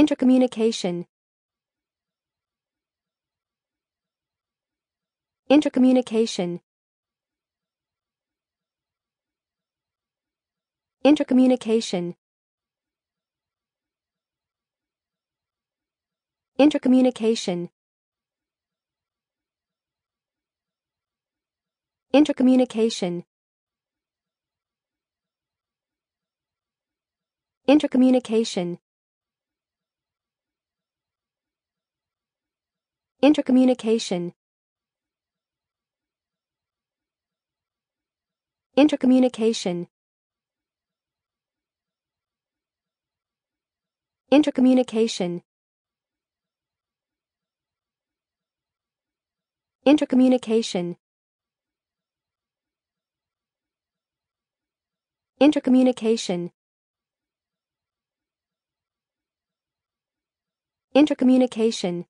Intercommunication Intercommunication Intercommunication Intercommunication Intercommunication Intercommunication Intercommunication Intercommunication Intercommunication Intercommunication Intercommunication Intercommunication